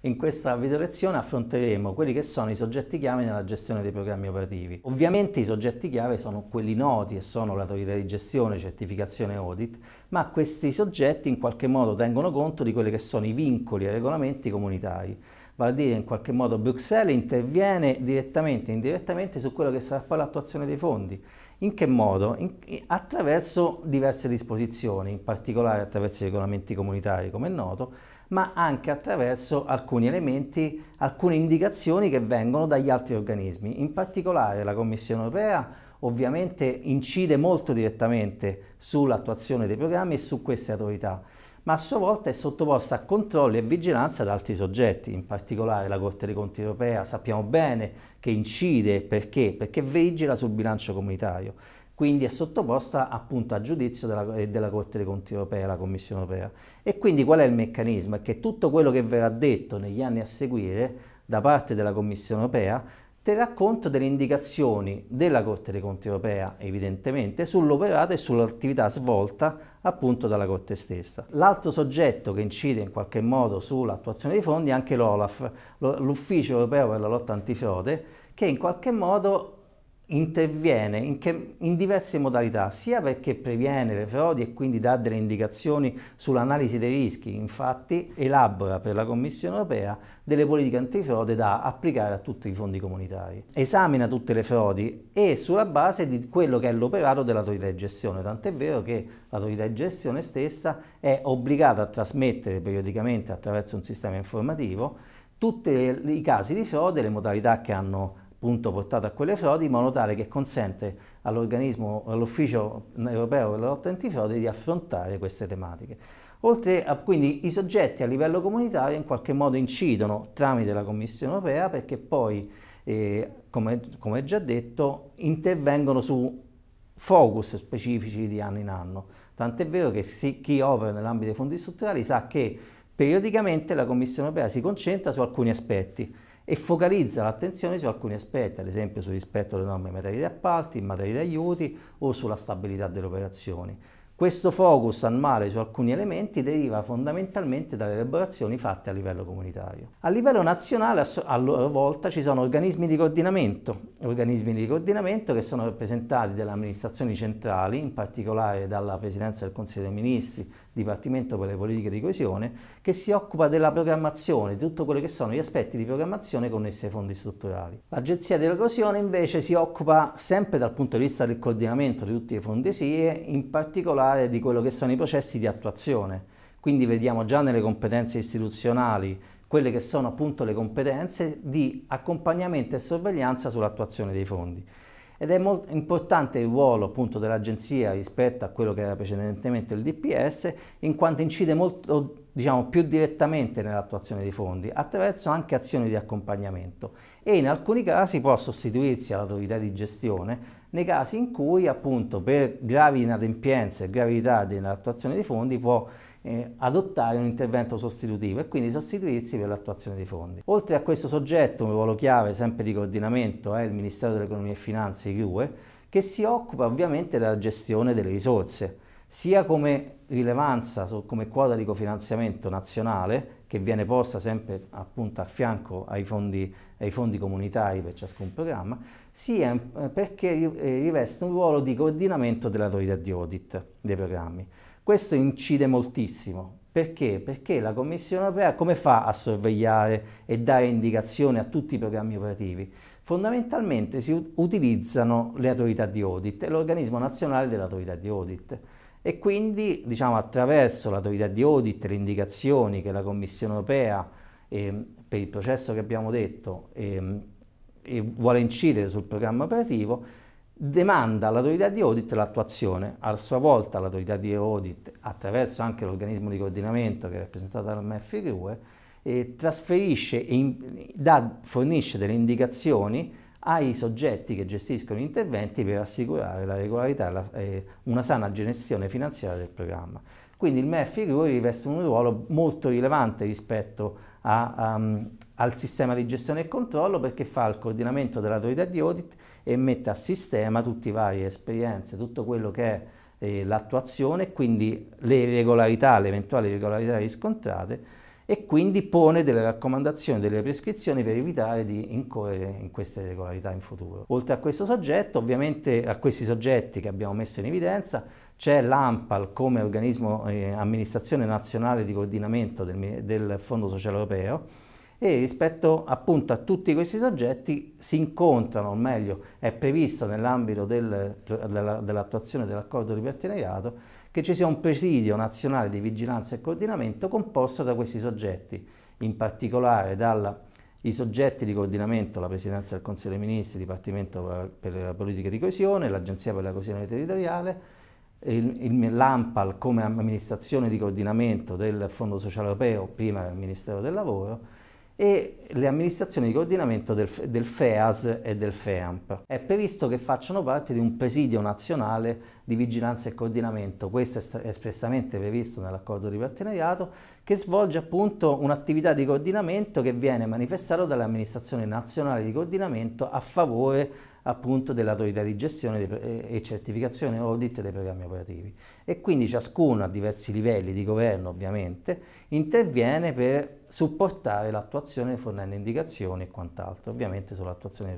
In questa video lezione affronteremo quelli che sono i soggetti chiave nella gestione dei programmi operativi. Ovviamente i soggetti chiave sono quelli noti e sono l'autorità di gestione, certificazione e audit, ma questi soggetti in qualche modo tengono conto di quelli che sono i vincoli e i regolamenti comunitari. Vale a dire in qualche modo Bruxelles interviene direttamente e indirettamente su quello che sarà poi l'attuazione dei fondi. In che modo? In, attraverso diverse disposizioni, in particolare attraverso i regolamenti comunitari, come è noto, ma anche attraverso alcuni elementi, alcune indicazioni che vengono dagli altri organismi. In particolare la Commissione europea ovviamente incide molto direttamente sull'attuazione dei programmi e su queste autorità, ma a sua volta è sottoposta a controlli e vigilanza da altri soggetti, in particolare la Corte dei Conti europea, sappiamo bene che incide perché? Perché vigila sul bilancio comunitario quindi è sottoposta appunto a giudizio della, eh, della, Corte dei Conti Europea, la Commissione Europea. E quindi qual è il meccanismo? È che tutto quello che verrà detto negli anni a seguire da parte della Commissione Europea terrà conto delle indicazioni della Corte dei Conti Europea, evidentemente, sull'operato e sull'attività svolta appunto dalla Corte stessa. L'altro soggetto che incide in qualche modo sull'attuazione dei fondi è anche l'OLAF, l'Ufficio Europeo per la lotta antifrode, che in qualche modo interviene in, che, in, diverse modalità, sia perché previene le frodi e quindi dà delle indicazioni sull'analisi dei rischi, infatti elabora per la Commissione europea delle politiche antifrode da applicare a tutti i fondi comunitari. Esamina tutte le frodi e sulla base di quello che è l'operato dell'autorità di gestione, tant'è vero che l'autorità di gestione stessa è obbligata a trasmettere periodicamente attraverso un sistema informativo tutti i casi di frode, le modalità che hanno appunto portato a quelle frodi, in modo tale che consente all'organismo, all'Ufficio europeo per la lotta antifrode di affrontare queste tematiche. Oltre a, quindi i soggetti a livello comunitario in qualche modo incidono tramite la Commissione europea perché poi, eh, come, come già detto, intervengono su focus specifici di anno in anno. Tant'è vero che si, chi opera nell'ambito dei fondi strutturali sa che periodicamente la Commissione europea si concentra su alcuni aspetti e focalizza l'attenzione su alcuni aspetti, ad esempio sul rispetto delle norme in materia di appalti, in materia di aiuti o sulla stabilità delle operazioni. Questo focus annuale su alcuni elementi deriva fondamentalmente dalle elaborazioni fatte a livello comunitario. A livello nazionale a loro volta ci sono organismi di coordinamento, organismi di coordinamento che sono rappresentati dalle amministrazioni centrali, in particolare dalla Presidenza del Consiglio dei Ministri, Dipartimento per le politiche di coesione, che si occupa della programmazione, di tutto quello che sono gli aspetti di programmazione connessi ai fondi strutturali. L'Agenzia della coesione invece si occupa sempre dal punto di vista del coordinamento di tutti i fondi SIE, in particolare parlare di quello che sono i processi di attuazione. Quindi vediamo già nelle competenze istituzionali quelle che sono appunto le competenze di accompagnamento e sorveglianza sull'attuazione dei fondi. Ed è molto importante il ruolo appunto dell'agenzia rispetto a quello che era precedentemente il DPS, in quanto incide molto diciamo, più direttamente nell'attuazione dei fondi, attraverso anche azioni di accompagnamento e in alcuni casi può sostituirsi all'autorità di gestione nei casi in cui appunto per gravi inadempienze e gravità dell'attuazione dei fondi può eh, adottare un intervento sostitutivo e quindi sostituirsi per l'attuazione dei fondi. Oltre a questo soggetto, un ruolo chiave sempre di coordinamento è eh, il Ministero dell'Economia e Finanze, IRUE, che si occupa ovviamente della gestione delle risorse, sia come rilevanza, come quota di cofinanziamento nazionale, che viene posta sempre appunto a fianco ai fondi, ai fondi comunitari per ciascun programma, sia eh, perché eh, riveste un ruolo di coordinamento dell'autorità di audit dei programmi. Questo incide moltissimo. Perché? Perché la Commissione europea come fa a sorvegliare e dare indicazioni a tutti i programmi operativi? Fondamentalmente si utilizzano le autorità di audit l'organismo nazionale dell'autorità di audit e quindi diciamo, attraverso l'autorità di audit, le indicazioni che la Commissione europea eh, per il processo che abbiamo detto eh, eh, vuole incidere sul programma operativo, demanda all'autorità di audit l'attuazione, a sua volta l'autorità di audit attraverso anche l'organismo di coordinamento che è rappresentato dal MFQ, eh, trasferisce e fornisce delle indicazioni ai soggetti che gestiscono gli interventi per assicurare la regolarità e eh, una sana gestione finanziaria del programma. Quindi il MEF e i un ruolo molto rilevante rispetto a, um, al sistema di gestione e controllo perché fa il coordinamento dell'autorità di audit e mette a sistema tutte le varie esperienze, tutto quello che è eh, l'attuazione e quindi le irregolarità, le eventuali irregolarità riscontrate e quindi pone delle raccomandazioni, delle prescrizioni per evitare di incorrere in queste irregolarità in futuro. Oltre a questo soggetto, ovviamente a questi soggetti che abbiamo messo in evidenza, c'è l'AMPAL come organismo eh, amministrazione nazionale di coordinamento del, del Fondo Sociale Europeo, e rispetto appunto a tutti questi soggetti si incontrano, o meglio è previsto nell'ambito del, dell'attuazione dell'accordo di partenariato che ci sia un presidio nazionale di vigilanza e coordinamento composto da questi soggetti, in particolare dai soggetti di coordinamento, la Presidenza del Consiglio dei Ministri, il Dipartimento per la Politica di Coesione, l'Agenzia per la Coesione Territoriale, l'AMPAL come amministrazione di coordinamento del Fondo Sociale Europeo, prima del Ministero del Lavoro, e le amministrazioni di coordinamento del, del, FEAS e del FEAMP. È previsto che facciano parte di un presidio nazionale di vigilanza e coordinamento, questo è espressamente previsto nell'accordo di partenariato, che svolge appunto un'attività di coordinamento che viene manifestata dalle amministrazioni nazionali di coordinamento a favore appunto dell'autorità di gestione e certificazione audit dei programmi operativi. E quindi ciascuno a diversi livelli di governo ovviamente interviene per supportare l'attuazione fornendo indicazioni e quant'altro, ovviamente sull'attuazione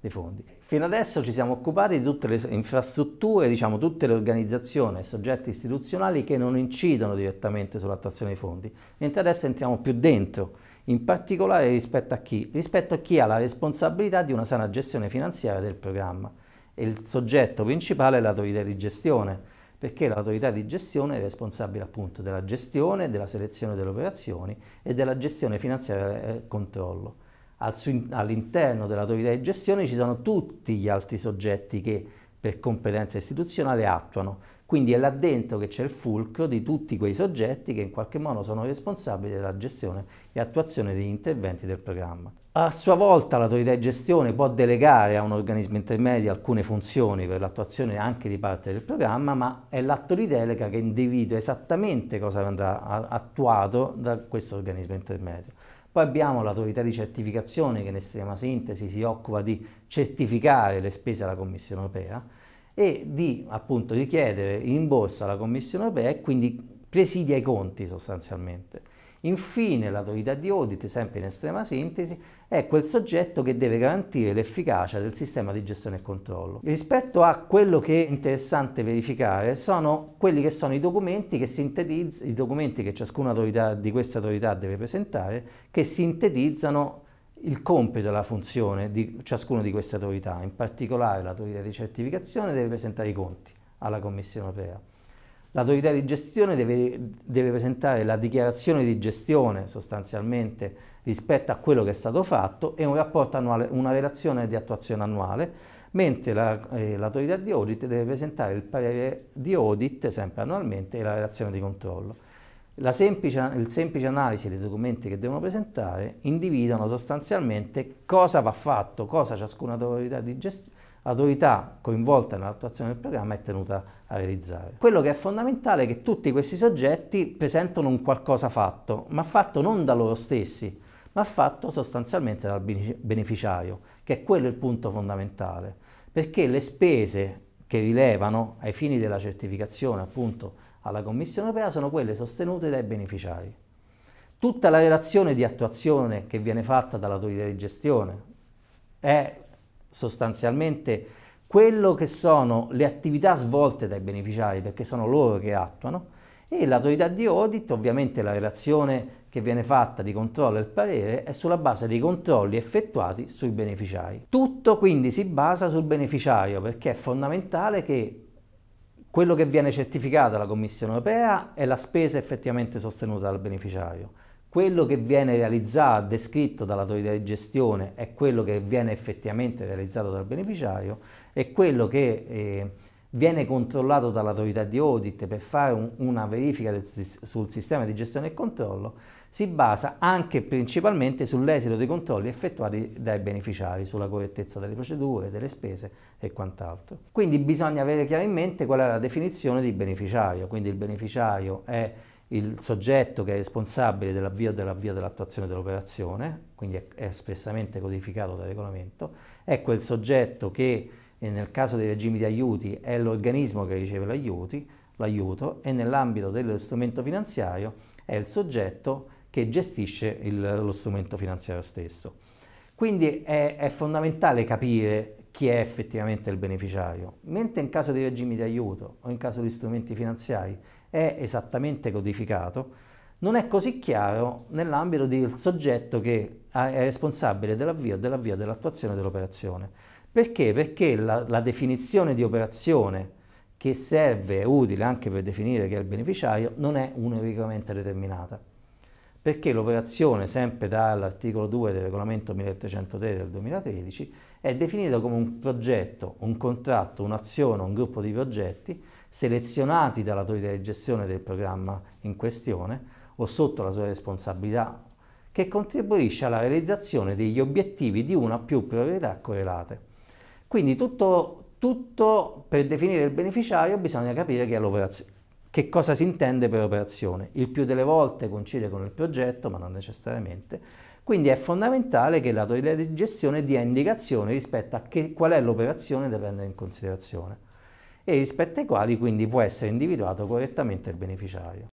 dei fondi. Fino adesso ci siamo occupati di tutte le infrastrutture, diciamo tutte le organizzazioni e soggetti istituzionali che non incidono direttamente sull'attuazione dei fondi, mentre adesso entriamo più dentro, in particolare rispetto a chi? Rispetto a chi ha la responsabilità di una sana gestione finanziaria del programma e il soggetto principale è l'autorità di gestione perché l'autorità di gestione è responsabile appunto della gestione, della selezione delle operazioni e della gestione finanziaria e eh, controllo. All'interno dell'autorità di gestione ci sono tutti gli altri soggetti che per competenza istituzionale attuano. Quindi è là dentro che c'è il fulcro di tutti quei soggetti che in qualche modo sono responsabili della gestione e attuazione degli interventi del programma. A sua volta l'autorità di gestione può delegare a un organismo intermedio alcune funzioni per l'attuazione anche di parte del programma, ma è l'atto di delega che individua esattamente cosa andrà attuato da questo organismo intermedio. Poi abbiamo l'autorità di certificazione che in estrema sintesi si occupa di certificare le spese alla Commissione europea e di appunto richiedere in borsa alla Commissione europea e quindi presidia i conti sostanzialmente. Infine l'autorità di audit, sempre in estrema sintesi, è quel soggetto che deve garantire l'efficacia del sistema di gestione e controllo. Rispetto a quello che è interessante verificare sono quelli che sono i documenti che sintetizzano, i documenti che ciascuna autorità di questa autorità deve presentare, che sintetizzano il compito e la funzione di ciascuna di queste autorità, in particolare l'autorità di certificazione deve presentare i conti alla Commissione europea. L'autorità di gestione deve, deve, presentare la dichiarazione di gestione sostanzialmente rispetto a quello che è stato fatto e un rapporto annuale, una relazione di attuazione annuale, mentre l'autorità la, eh, di audit deve presentare il parere di audit sempre annualmente e la relazione di controllo. La semplice, il semplice analisi dei documenti che devono presentare individuano sostanzialmente cosa va fatto, cosa ciascuna autorità di gestione l'autorità coinvolta nell'attuazione del programma è tenuta a realizzare. Quello che è fondamentale è che tutti questi soggetti presentano un qualcosa fatto, ma fatto non da loro stessi, ma fatto sostanzialmente dal beneficiario, che è quello il punto fondamentale, perché le spese che rilevano ai fini della certificazione appunto alla Commissione europea sono quelle sostenute dai beneficiari. Tutta la relazione di attuazione che viene fatta dall'autorità di gestione è sostanzialmente quello che sono le attività svolte dai beneficiari, perché sono loro che attuano, e l'autorità di audit, ovviamente la relazione che viene fatta di controllo e il parere è sulla base dei controlli effettuati sui beneficiari. Tutto quindi si basa sul beneficiario perché è fondamentale che quello che viene certificato dalla Commissione europea è la spesa effettivamente sostenuta dal beneficiario quello che viene realizzato, descritto dall'autorità di gestione è quello che viene effettivamente realizzato dal beneficiario e quello che eh, viene controllato dall'autorità di audit per fare un, una verifica del, sul sistema di gestione e controllo si basa anche principalmente sull'esito dei controlli effettuati dai beneficiari sulla correttezza delle procedure, delle spese e quant'altro. Quindi bisogna avere chiaramente qual è la definizione di beneficiario, quindi il beneficiario è il soggetto che è responsabile dell'avvio dell'avvio dell'attuazione dell'operazione, quindi è, è espressamente codificato dal regolamento, è quel soggetto che eh, nel caso dei regimi di aiuti è l'organismo che riceve l'aiuto e nell'ambito dello strumento finanziario è il soggetto che gestisce il, lo strumento finanziario stesso. Quindi è, è fondamentale capire chi è effettivamente il beneficiario, mentre in caso di regimi di aiuto o in caso di strumenti finanziari è esattamente codificato, non è così chiaro nell'ambito del soggetto che è responsabile dell'avvio, dell'avvio, dell'attuazione dell'operazione. Perché? Perché la, la definizione di operazione che serve, è utile anche per definire chi è il beneficiario, non è unicamente determinata perché l'operazione, sempre dall'articolo 2 del regolamento 1303 del 2013, è definita come un progetto, un contratto, un'azione, un gruppo di progetti selezionati dall'autorità di gestione del programma in questione o sotto la sua responsabilità che contribuisce alla realizzazione degli obiettivi di una o più priorità correlate. Quindi tutto, tutto per definire il beneficiario bisogna capire che è l'operazione che cosa si intende per operazione? Il più delle volte coincide con il progetto, ma non necessariamente. Quindi è fondamentale che l'autorità di gestione dia indicazioni rispetto a che, qual è l'operazione da prendere in considerazione e rispetto ai quali quindi può essere individuato correttamente il beneficiario.